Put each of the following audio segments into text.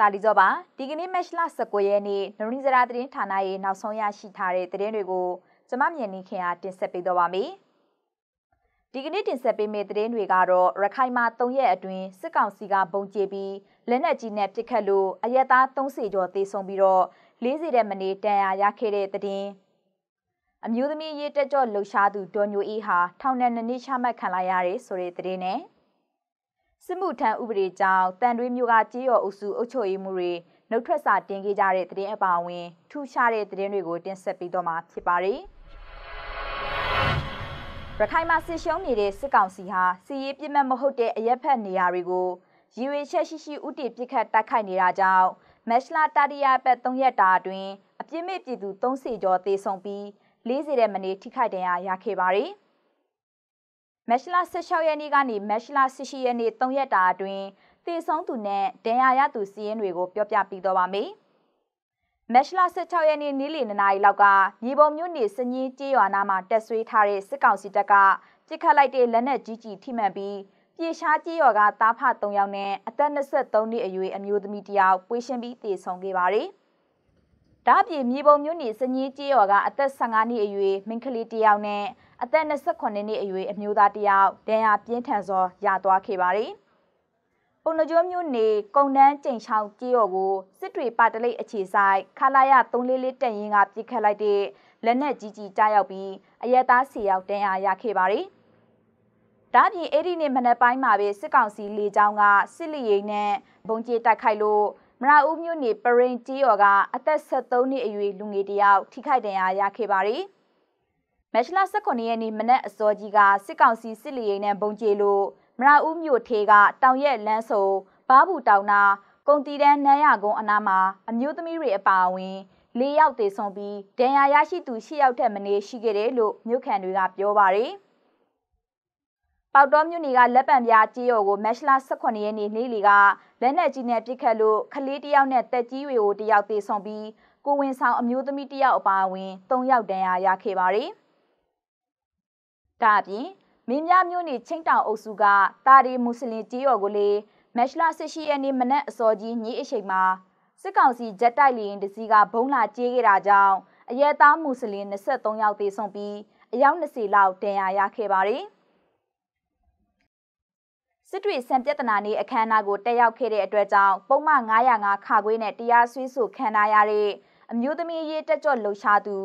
တာလီဇောပါဒီကနေ့မက်လ19ရက်နေ့နရီဇရာသတင်းဌာနရဲ့နောက်ဆုံးရရှိထားတဲ့သတင်းတွေကိုကျမမြန်နေခင်အားတင်ဆက်ပေးတော့ပါမယ်။ဒီကနေ့တင်ဆက်ပေးမယ့်သတင်းတွေကတော့ရခိုင်မှာ3ရက်အတွင်းစစ်ကောင်စီကဘုံကျပြီးလက်နက်ကြီးနဲ့ပစ်ခတ်လို့အရက်သား30ကျော်သေဆုံးပြီးတော့40တဲ့မနေတန်ရာရခဲ့တဲ့သတင်းအမျိုးသမီးရေးတက်ကြော့လှူရှားသူဒေါ်ညိုအေးဟာထောင်နဲ့နှစ်နှစ်ချမှတ်ခံလိုက်ရတယ်ဆိုတဲ့သတင်းနဲ့စစ်မှုထမ်းဥပဒေကြောင့်တန်တွင်းမျိုးကကြေးရော်အုပ်စုအုပ်ချုပ်ရေးမှုတွေနှုတ်ထွက်စာတင်ခဲ့ကြတဲ့သတင်းအပါအဝင်ထူးခြားတဲ့သတင်းတွေကိုတင်ဆက်ပေးတော့မှာဖြစ်ပါတယ်။ရခိုင်မှာစစ်ရှုံးနေတဲ့စစ်ကောင်စီဟာစီရေးပြစ်မှတ်မဟုတ်တဲ့အရက်ဖက်နေရာတွေကိုရည်ရွယ်ချက်ရှိရှိဥတီပြစ်ခတ်တိုက်ခိုက်နေတာကြောင့်မက်လာတာဒီယာပတ်၃ရက်တာအတွင်းအပြစ်မဲ့ပြည်သူ၃၀ကျော်သေဆုံးပြီး၄၀တဲ့မနေ့ထိခိုက်ဒဏ်ရာရခဲ့ပါတယ်။မက်ရှလာ16ရက်နေ့ကနေမက်ရှလာ18ရက်နေ့3ရက်တာအတွင်းတည်ဆုံးသူနဲ့ဒဏ်ရာရသူစီးရင်တွေကို ပြောပြပြီးတော့ပါမယ်။မက်ရှလာ16ရက်နေ့နေ့လယ်နာရီလောက်ကမြေပုံမြို့နယ်စညင်းကျေးရွာနာမှာတက်ဆွေးထားတဲ့စစ်ကောင်စီတပ်ကပြစ်ခတ်လိုက်တဲ့လက်နက်ကြီးကြီးထိမှန်ပြီးပြေရှားကြီးရွာကသားဖ3ယောက်နဲ့အသက်23နှစ်အရွယ်အမျိုးသမီးတယောက်ပွေရှင်ပြီးတေဆုံးခဲ့ပါတယ်။။ဒါ့အပြင်မြေပုံမြို့နယ်စညင်းကျေးရွာကအသက်15နှစ်အရွယ်မိန်းကလေးတစ်ယောက်နဲ့အသက်28နှစ်အရွယ်အမျိုးသားတစ်ယောက်ဒဏ်ရာပြင်းထန်စွာရသွားခဲ့ပါတယ်။ပုံနှကျိုးမြို့နယ်ကုံတန်းကျိန်ချောင်းကျေးရွာကိုစစ်တွေပါတလိတ်အခြေဆိုင်ခလာရ344တပ်ရင်းကပြစ်ခတ်လိုက်တဲ့လက်နက်ကြီးကြီးကြားရောက်ပြီးအရက်သားစီယောက်ဒဏ်ရာရခဲ့ပါတယ်။ဒါ့အပြင်အဲ့ဒီနေ့မနက်ပိုင်းမှာပဲစစ်ကောင်စီလေကြောင်းကစစ်လီရိန်နဲ့ဘုံကျဲတိုက်ခိုက်လို့မရဦးမြို့နယ်ပရင်တီရော်ကအသက်73နှစ်အရွယ်လူငယ်တယောက်ထိခိုက်ဒဏ်ရာရခဲ့ပါတယ်။မက်လ19ရက်နေ့မနက်အစောကြီးကစစ်ကောင်စီစစ်လီရင်နဲ့ဘုံကျေလို့မရဦးမြို့ထေကတောင်ရက်လန်းဆုံဘားဘူးတောင်နာ ကုန်တီတန်းနန်းရကုန်းအနားမှာ အမျိုးသမီးတွေအပါအဝင်၄ယောက်သေဆုံးပြီးဒဏ်ရာရရှိသူ၈ယောက်ထက်မနည်းရှိခဲ့တယ်လို့မြို့ခံတွေကပြောပါတယ်။ပေါက်တော်မြို့နယ်ကလက်ပံပြားကြီးရော်ကိုမက်ရှလာ18ရက်နေ့နေ့လီကလက်နက်ကြီးနဲ့ပစ်ခတ်လို့ခလေးတယောက်နဲ့တက်ကြီးတွေကိုတယောက်သေဆုံးပြီးကိုဝင်ဆောင်အမျိုးသမီးတယောက်အပါအဝင်3ယောက်ဒဏ်ရာရခဲ့ပါတယ်။ဒါအပြင်မင်းများမြို့နယ်ချင်းတောင်အုပ်စုကတာရီမွတ်စလင်ကြီးရော်ကိုလေမက်ရှလာ18ရက်နေ့မနက်အစောကြီးညအချိန်မှာစစ်ကောင်စီဂျက်တိုက်လေယာဉ်တစ်စီးကဘုံလာကြေးခဲ့တာကြောင့်အရဲသားမွတ်စလင်23ယောက်သေဆုံးပြီးအယောက်20လောက်ဒဏ်ရာရခဲ့ပါတယ်။စစ်တွေစံပြဿနာနေ့အခမ်းအနားကိုတက်ရောက်ခဲ့တဲ့အတွက်ကြောင့်ပုံမှန်905ခါခွေးနဲ့တရားစွဲဆိုခံရရတဲ့အမျိုးသမီးရေးတက်ကြွလှုပ်ရှားသူ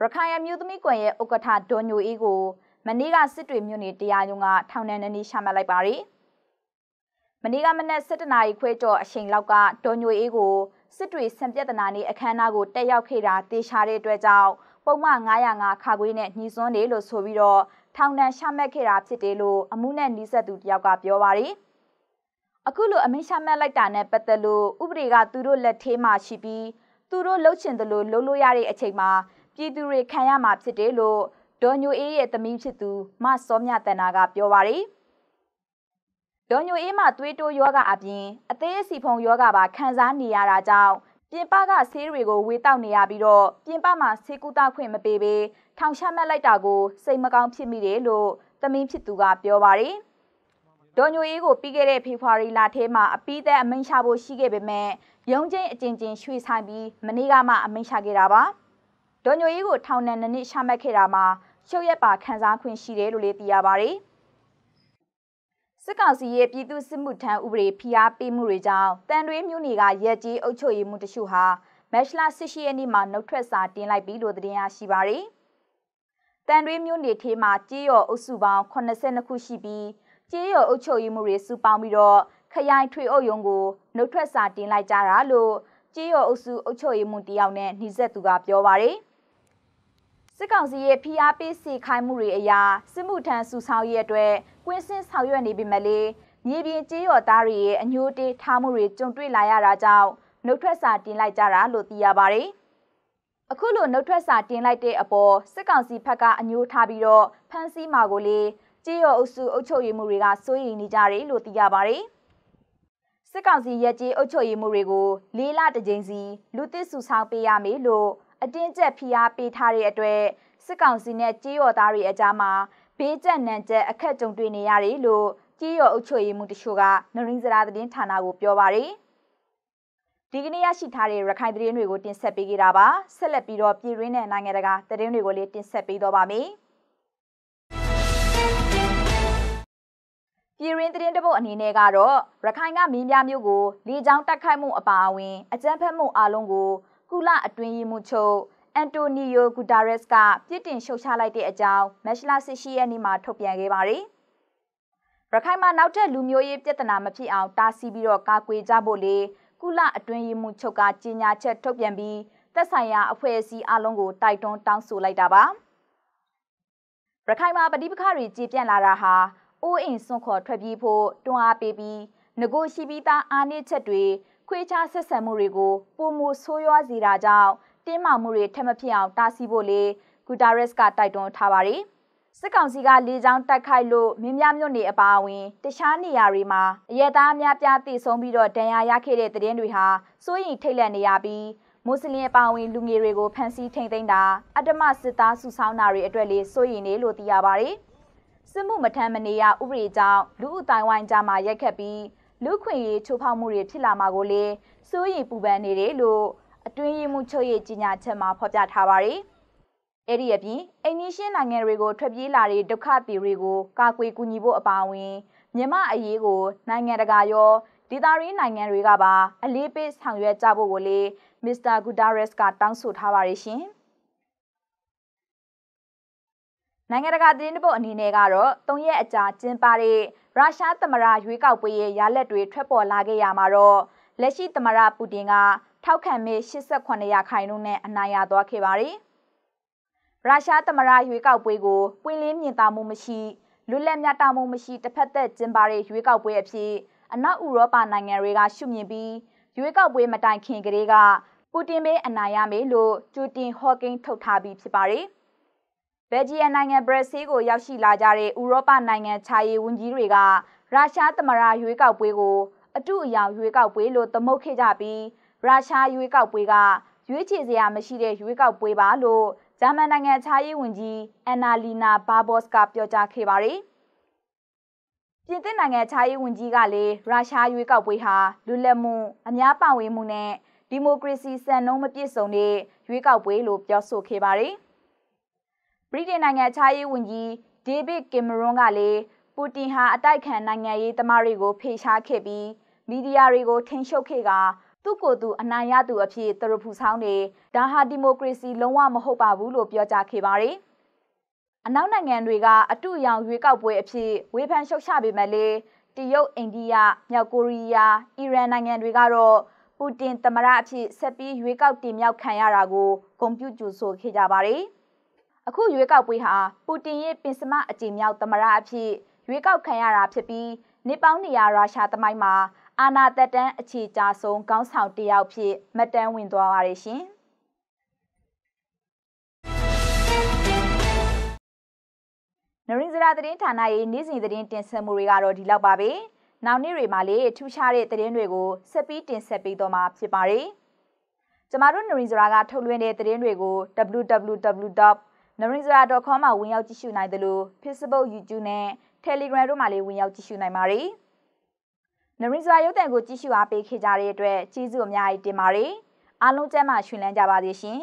ရခိုင်အမျိုးသမီးကွန်ရဲ့ဥက္ကဋ္ဌဒေါ်ညိုအေးကိုမနေ့ကစစ်တွေမြို့နယ်တရားရုံးကထောင်ဒဏ်နှစ်နှစ်ချမှတ်လိုက်ပါတယ်။မနေ့ကမနက်7:00နာရီခွဲကျော်အချိန်လောက်ကဒေါ်ညိုအေးကိုစစ်တွေစံပြဿနာနေ့အခမ်းအနားကိုတက်ရောက်ခဲ့တာသိရှာတဲ့အတွက်ကြောင့်ပုံမှန်905ခါခွေးနဲ့ညီစွန်းနေလို့ဆိုပြီးတော့ထောင်ဒဏ်ချမှတ်ခဲ့တာဖြစ်တယ်လို့အမှုနဲ့နှိစက်သူတယောက်ကပြောပါရီအခုလိုအမိချမှတ်လိုက်တာနဲ့ပတ်သက်လို့ဥပဒေကသူတို့လက်ထဲမှာရှိပြီးသူတို့လှုပ်ချင်တယ်လို့လှုပ်လို့ရတဲ့အချိန်မှာ ပြည်သူတွေခံရမှာဖြစ်တယ်လို့ဒေါ်ညိုအေးရဲ့သမီးဖြစ်သူမစောမြတန်နာကပြောပါရီဒေါ်ညိုအေးမှာသွေးတိုးယောဂအပြင်အသေးအစီဖုံယောဂပါခံစားနေရတာကြောင့်ပြင်ပကဆေးတွေကိုဝေတောက်နေရပြီးတော့ပြင်ပမှာဆေးကုသခွင့်မပေးဘဲထောင်ချမှတ်လိုက်တာကိုစိတ်မကောင်းဖြစ်မိတယ်လို့သမင်းဖြစ်သူကပြောပါတယ်။ဒေါ်ညိုအေးကိုပြီးခဲ့တဲ့ဖေဖော်ဝါရီလထဲမှာအပိသက်အမိန့်ချဖို့ရှိခဲ့ပေမဲ့ရုံးချင်းအကျဉ်းချင်းရွှေ့ဆိုင်ပြီးမနေ့ကမှအမိန့်ချခဲ့တာပါ။ဒေါ်ညိုအေးကိုထောင်နဲ့နှစ်နှစ်ချမှတ်ခဲ့တာမှာရှုပ်ရက်ပါ ခံစားခွင့်ရှိတယ်လို့လည်းသိရပါတယ်။စစ်ကောင်စီရဲ့ပြည်သူစစ်မှုထမ်းဥပဒေဖိအားပေးမှုတွေကြောင့်တန်တွင်းမြို့နယ်ကရက်ကြီးအုပ်ချုပ်ရေးမှုတချို့ဟာမက်ရှလာ၁၈ရက်နေ့မှာနှုတ်ထွက်စာတင်လိုက်ပြီလို့သတင်းရရှိပါရယ်။တန်တွင်းမြို့နယ်ထဲမှာကြေးရော်အုပ်စုပေါင်း82ခုရှိပြီးကြေးရော်အုပ်ချုပ်ရေးမှုတွေစုပေါင်းပြီးတော့ခရိုင်ထွေအုပ်ရုံကိုနှုတ်ထွက်စာတင်လိုက်ကြတာလို့ကြေးရော်အုပ်စုအုပ်ချုပ်ရေးမှုတယောက်နဲ့နှိစက်သူကပြောပါရယ်။စစ်ကောင်စီရဲ့ဖိအားပေးစေခိုင်းမှုတွေအရာစစ်မှုထမ်းစုဆောင်ရေးအတွက်ကွင်းဆင်းဆောင်ရွက်နေပေမဲ့လည်းမြေပြင်ကြေးရော်သားတွေရဲ့အညိုတေးထားမှုတွေကြုံတွေ့လာရတာကြောင့်နှုတ်ထွက်စာတင်လိုက်ကြတာလို့သိရပါတယ်။အခုလိုနှုတ်ထွက်စာတင်လိုက်တဲ့အပေါ်စစ်ကောင်စီဘက်ကအညိုထားပြီးတော့ဖမ်းဆီးမှာကိုလေကြေးရော်အုပ်စုအုပ်ချုပ်ရေးမှုတွေကစိုးရိမ်နေကြတယ်လို့သိရပါတယ်။စစ်ကောင်စီရက်ကြီးအုပ်ချုပ်ရေးမှုတွေကိုလေးလတစ်ကြိမ်စီလူသစ်စုဆောင်ပေးရမယ်လို့အတင်းကျပ်ဖိအားပေးထားတဲ့အတွက်စစ်ကောင်စီနဲ့ကြေးရော်သားတွေအကြားမှာဘေးကျပ်နံကျပ်အခက်ကြုံတွေ့နေရတယ်လို့ကြေးရော်အုပ်ချုပ်ရေးမှူးတချို့ကနရင်းစရာသတင်းဌာနကိုပြောပါရယ်ဒီကနေ့ရရှိထားတဲ့ရခိုင်သတင်းတွေကိုတင်ဆက်ပေးခဲ့တာပါဆက်လက်ပြီးတော့ပြည်တွင်းနဲ့နိုင်ငံတကာသတင်းတွေကိုလည်းတင်ဆက်ပေးတော့ပါမယ်ပြည်ရင်းသတင်းတပုတ်အနေနဲ့ကတော့ရခိုင်ကမင်းပြမျိုးကိုလေကြောင်းတိုက်ခိုက်မှုအပါအဝင်အကြမ်းဖက်မှုအလုံးကိုကုလအတွင်းရေးမှူးချုပ်အန်တိုနီယိုဂူတာရက်စ်ကပြစ်တင်ရှုတ်ချလိုက်တဲ့အကြောင်းမက်ရှလာစစ်ရှိရဲ့နေ့မှာထုတ်ပြန်ခဲ့ပါတယ်။ရခိုင်မှာနောက်ထပ်လူမျိုးရေးပြဿနာမဖြစ်အောင်တားဆီးပြီးတော့ကာကွယ်ကြဖို့လေကုလအတွင်းရေးမှူးချုပ်ကကြေညာချက်ထုတ်ပြန်ပြီးသက်ဆိုင်ရာအဖွဲ့အစည်းအလုံးကိုတိုက်တွန်းတောင်းဆိုလိုက်တာပါ။ရခိုင်မှာပဋိပက္ခတွေကြေပြန့်လာတာဟာအိုးအိမ်ဆွန့်ခေါ်ထွက်ပြေးဖို့တွန်းအားပေးပြီးငကိုရှိပြီးသားအာဏိချက်တွေခွေးခြားဆက်ဆံမှုတွေကိုပုံမိုဆိုးရွားစေတာကြောင့်တင်းမာမှုတွေထပ်မဖြစ်အောင်တားဆီးဖို့လေဂူတာရက်စ်ကတိုက်တွန်းထားပါတယ်။စစ်ကောင်စီကလေကြောင်းတိုက်ခိုက်လို့မင်းများမြို့နယ်အပါအဝင်တခြားနေရာတွေမှာအရဲသားအများပြားတိဆုံးပြီးတော့ဒဏ်ရာရခဲ့တဲ့သတင်းတွေဟာစိုးရိမ်ထိတ်လန့်နေရပြီးမွတ်စလင်အပါအဝင် လူငယ်တွေကိုဖမ်းဆီးထိန်သိမ်းတာအတ္တမစစ်သားစုဆောင်းတာတွေအတွက်လေစိုးရိမ်နေလို့သိရပါတယ်။စစ်မှုမထမ်းမနေရဥပဒေကြောင့်လူအုပ်တိုင်းဝိုင်းကြမှာရိုက်ခတ်ပြီးလူခွင့်ရေးချိုးဖောက်မှုတွေဖြစ်လာမှာကိုလေစိုးရိမ်ပူပန်နေတယ်လို့အတွင်းရေးမှုချုပ်ရဲ့ကြီးညာချက်မှာဖော်ပြထားပါတယ်။အဲ့ဒီအပြင်အိန္ဒိရှင်းနိုင်ငံတွေကိုထွက်ပြေးလာတဲ့ဒုက္ခပြည်တွေကိုကာကွယ်ကူညီဖို့အပါအဝင်မြန်မာအရေးကိုနိုင်ငံတကာရောဒေသရင်းနိုင်ငံတွေကပါ အလေးပေးဆောင်ရွက်ကြဖို့ကိုလေမစ္စတာဂူဒါရက်စ်ကတောင်းဆိုထားပါတယ်ရှင်။နိုင်ငံတကာသတင်းတပုတ်အနေနဲ့ကတော့၃ရက်အကြာကျင်းပတဲ့ရုရှားသမ္မတရွေးကောက်ပွဲရဲ့ရလဒ်တွေထွက်ပေါ်လာခဲ့ရမှာတော့လက်ရှိသမ္မတပူတင်ကထောက်ခံမဲ89ရာခိုင်နှုန်းနဲ့အနိုင်ရသွားခဲ့ပါတယ်။ရုရှားသမ္မတရွေးကောက်ပွဲကိုပွင့်လင်းမြင်သာမှုမရှိလွတ်လပ်မျှတမှုမရှိတစ်ဖက်သက်ကျင်းပတဲ့ရွေးကောက်ပွဲအဖြစ်အနောက်ဥရောပနိုင်ငံတွေက ရှုမြင်ပြီးရွေးကောက်ပွဲမတိုင်ခင်ကလေးကပူတင်ပဲအနိုင်ရမယ်လို့ဂျူတင်ဟော့ကင်းထုတ်ထားပြီးဖြစ်ပါတယ်။ဘယ်ဂျီယံနိုင်ငံဘရက်ဆီးကိုရောက်ရှိလာကြတဲ့ဥရောပနိုင်ငံခြားရေးဝန်ကြီးတွေကရုရှားသမ္မတရွေးကောက်ပွဲကိုအတူအယောင်ရွေးကောက်ပွဲလို့သမုတ်ခဲ့ကြပြီးရုရှားရွေးကောက်ပွဲကရွေးချယ်စရာမရှိတဲ့ရွေးကောက်ပွဲပါလို့ဂျာမန်နိုင်ငံခြားရေးဝန်ကြီးအန်နာလီနာဘာဘော့စ်ကပြောကြားခဲ့ပါတယ်။ပြင်သစ်နိုင်ငံခြားရေးဝန်ကြီးကလည်းရုရှားရွေးကောက်ပွဲဟာလူလက်မှုအများပါဝင်မှုနဲ့ဒီမိုကရေစီစံနှုန်းမပြည့်စုံတဲ့ရွေးကောက်ပွဲလို့ပြောဆိုခဲ့ပါတယ်။ဗြိတိန်နိုင်ငံခြားရေးဝန်ကြီးဒေးဗစ်ကင်မရွန်ကလည်းပူတင်ဟာအတိုက်ခံနိုင်ငံရေးသမားတွေကိုဖိရှားခဲ့ပြီးမီဒီယာတွေကိုထိန်ချုပ်ခဲ့ကာသူ့ကိုယ်သူအနိုင်ရသူအဖြစ်သူတို့ဖူဆောင်နေဒါဟာဒီမိုကရေစီ လုံးဝမဟုတ်ပါဘူးလို့ပြောကြားခဲ့ပါတယ်။အနောက်နိုင်ငံတွေက အတူအယောင်ရွေးကောက်ပွဲအဖြစ်ဝေဖန်ရှုတ်ချပေမဲ့လေတရုတ်အိန္ဒိယမြောက်ကိုရီးယားအီရန်နိုင်ငံတွေကတော့ပူတင်သမရအဖြစ်ဆက်ပြီးရွေးကောက်တင်မြှောက်ခံရတာကိုဂုဏ်ပြုကြိုဆိုခဲ့ကြပါတယ်။အခုရွေးကောက်ပွဲဟာပူတင်ရဲ့ပင်စမအကြေမြောက်သမရအဖြစ်ရွေးကောက်ခံရတာဖြစ်ပြီးနေပေါင်းနေရာရုရှားသမိုင်းမှာအာနာတက်တန်းအခြေကြဆုံးခေါင်းဆောင်တယောက်ဖြစ်မတန်းဝင်သွားပါတယ်ရှင်။နရင်းစရာသတင်းဌာနရဲ့နေ့စဉ်သတင်းတင်ဆက်မှုတွေကတော့ဒီလောက်ပါပဲ။နောက်နေ့တွေမှာလည်းထူးခြားတဲ့သတင်းတွေကိုဆက်ပြီးတင်ဆက်ပေးတော့မှာဖြစ်ပါတယ်။ကျမတို့နရင်းစရာကထုတ်လွှင့်တဲ့သတင်းတွေကို www.narinsara.com မှာဝင်ရောက်ကြည့်ရှုနိုင်သလို Facebook, YouTube နဲ့ Telegram တို့မှာလည်းဝင်ရောက်ကြည့်ရှုနိုင်ပါတယ်။နရင်းစွာရုပ်တံကိုကြည့်ရှုအားပေးခဲ့ကြတဲ့အတွက်ကျေးဇူးအများကြီးတင်ပါတယ်အားလုံးကျမ်းမာရှင်လန်းကြပါစေရှင်